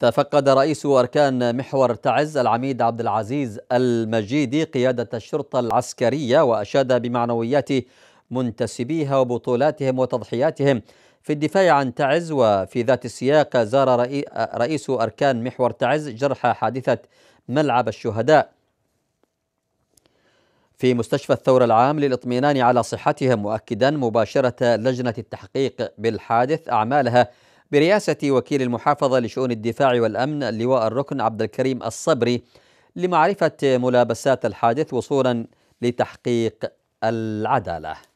تفقد رئيس أركان محور تعز العميد عبد العزيز المجيدي قيادة الشرطة العسكرية وأشاد بمعنويات منتسبيها وبطولاتهم وتضحياتهم في الدفاع عن تعز وفي ذات السياق زار رئيس أركان محور تعز جرحى حادثة ملعب الشهداء في مستشفى الثورة العام للاطمئنان على صحتهم مؤكدا مباشرة لجنة التحقيق بالحادث أعمالها برئاسة وكيل المحافظة لشؤون الدفاع والأمن اللواء الركن عبد الكريم الصبري لمعرفة ملابسات الحادث وصولا لتحقيق العدالة